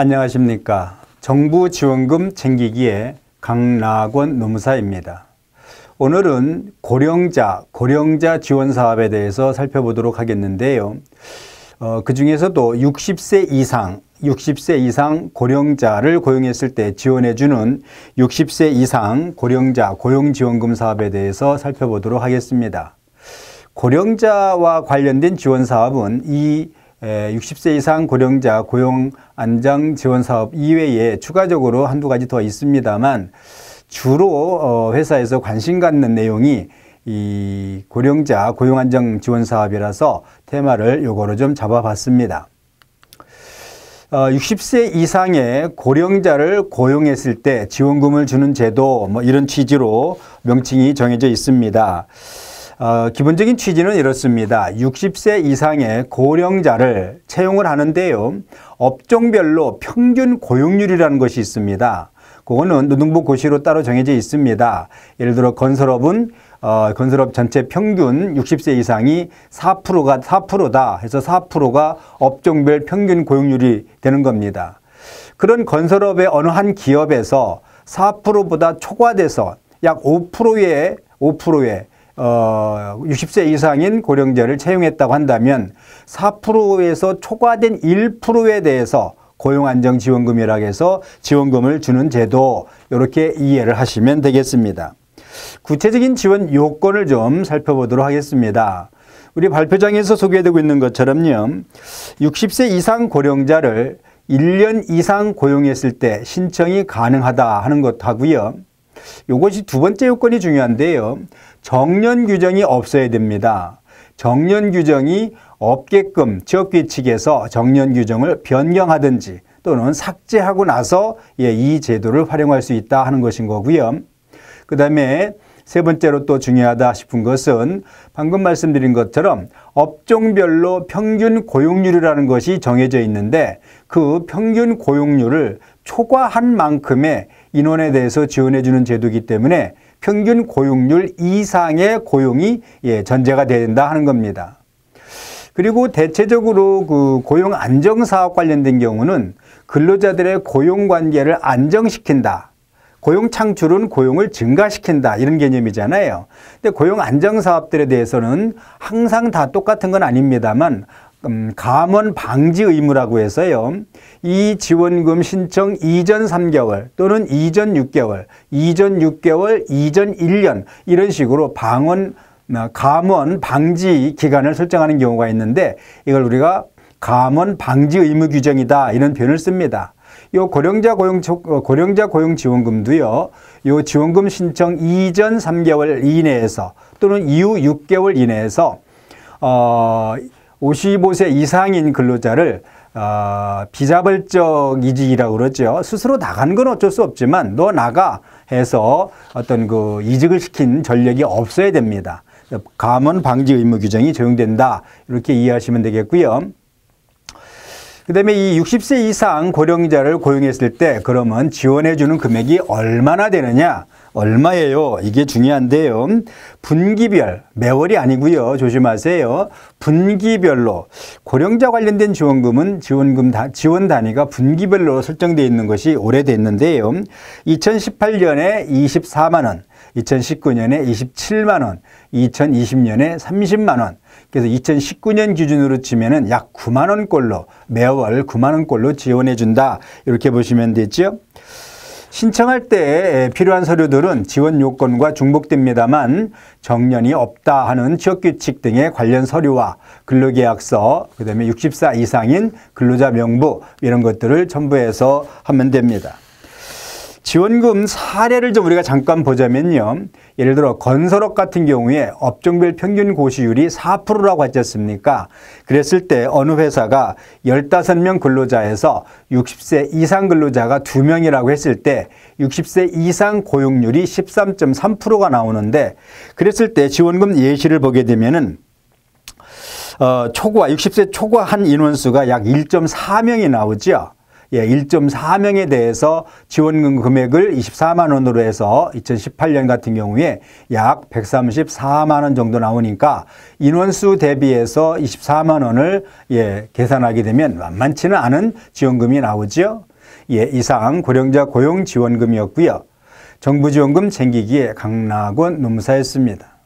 안녕하십니까. 정부 지원금 챙기기에 강낙원 노무사입니다. 오늘은 고령자, 고령자 지원 사업에 대해서 살펴보도록 하겠는데요. 어, 그 중에서도 60세 이상, 60세 이상 고령자를 고용했을 때 지원해주는 60세 이상 고령자 고용지원금 사업에 대해서 살펴보도록 하겠습니다. 고령자와 관련된 지원 사업은 이 60세 예, 이상 고령자 고용 안정 지원 사업 이외에 추가적으로 한두 가지 더 있습니다만 주로 어, 회사에서 관심 갖는 내용이 이 고령자 고용 안정 지원 사업이라서 테마를 요거로 좀 잡아봤습니다. 60세 어, 이상의 고령자를 고용했을 때 지원금을 주는 제도 뭐 이런 취지로 명칭이 정해져 있습니다. 어, 기본적인 취지는 이렇습니다. 60세 이상의 고령자를 채용을 하는데요. 업종별로 평균 고용률이라는 것이 있습니다. 그거는 노동부고시로 따로 정해져 있습니다. 예를 들어 건설업은 어, 건설업 전체 평균 60세 이상이 4%가 4%다 해서 4%가 업종별 평균 고용률이 되는 겁니다. 그런 건설업의 어느 한 기업에서 4%보다 초과돼서 약 5%의 5%의 어, 60세 이상인 고령자를 채용했다고 한다면 4%에서 초과된 1%에 대해서 고용안정지원금이라고 해서 지원금을 주는 제도 이렇게 이해를 하시면 되겠습니다. 구체적인 지원 요건을 좀 살펴보도록 하겠습니다. 우리 발표장에서 소개되고 있는 것처럼요. 60세 이상 고령자를 1년 이상 고용했을 때 신청이 가능하다 하는 것하고요. 이것이 두 번째 요건이 중요한데요. 정년 규정이 없어야 됩니다. 정년 규정이 없게끔 지역규칙에서 정년 규정을 변경하든지 또는 삭제하고 나서 예, 이 제도를 활용할 수 있다 하는 것인 거고요. 그 다음에 세 번째로 또 중요하다 싶은 것은 방금 말씀드린 것처럼 업종별로 평균 고용률이라는 것이 정해져 있는데 그 평균 고용률을 초과한 만큼의 인원에 대해서 지원해 주는 제도이기 때문에 평균 고용률 이상의 고용이 예, 전제가 된다 하는 겁니다. 그리고 대체적으로 그 고용 안정 사업 관련된 경우는 근로자들의 고용 관계를 안정시킨다. 고용 창출은 고용을 증가시킨다 이런 개념이잖아요. 근데 고용 안정 사업들에 대해서는 항상 다 똑같은 건 아닙니다만 음, 감원 방지 의무라고 해서요. 이 지원금 신청 이전 3개월 또는 이전 6개월, 이전 6개월, 이전 1년 이런 식으로 방원 어, 감원 방지 기간을 설정하는 경우가 있는데 이걸 우리가 감원 방지 의무 규정이다 이런 표현을 씁니다. 요 고령자 고용 어, 고령자 고용 지원금도요. 요 지원금 신청 이전 3개월 이내에서 또는 이후 6개월 이내에서 어 55세 이상인 근로자를 어, 아, 비자발적 이직이라고 그러죠. 스스로 나간 건 어쩔 수 없지만 너 나가 해서 어떤 그 이직을 시킨 전력이 없어야 됩니다. 감원 방지 의무 규정이 적용된다. 이렇게 이해하시면 되겠고요. 그 다음에 이 60세 이상 고령자를 고용했을 때 그러면 지원해주는 금액이 얼마나 되느냐. 얼마예요? 이게 중요한데요. 분기별, 매월이 아니고요. 조심하세요. 분기별로 고령자 관련된 지원금은 지원금 다, 지원 단위가 분기별로 설정되어 있는 것이 오래됐는데요 2018년에 24만 원, 2019년에 27만 원, 2020년에 30만 원. 그래서 2019년 기준으로 치면은 약 9만 원꼴로 매월 9만 원꼴로 지원해 준다. 이렇게 보시면 되죠. 신청할 때 필요한 서류들은 지원 요건과 중복됩니다만 정년이 없다 하는 취업규칙 등의 관련 서류와 근로계약서, 그 다음에 64 이상인 근로자 명부 이런 것들을 첨부해서 하면 됩니다. 지원금 사례를 좀 우리가 잠깐 보자면요. 예를 들어 건설업 같은 경우에 업종별 평균 고시율이 4%라고 하지 않습니까? 그랬을 때 어느 회사가 15명 근로자에서 60세 이상 근로자가 2명이라고 했을 때 60세 이상 고용률이 13.3%가 나오는데 그랬을 때 지원금 예시를 보게 되면은 어, 초과 60세 초과 한 인원수가 약 1.4명이 나오죠. 예, 1.4명에 대해서 지원금 금액을 24만 원으로 해서 2018년 같은 경우에 약 134만 원 정도 나오니까 인원수 대비해서 24만 원을 예, 계산하게 되면 만만치는 않은 지원금이 나오지요. 예, 이상 고령자 고용 지원금이었고요. 정부 지원금 챙기기에 강락원 농사였습니다.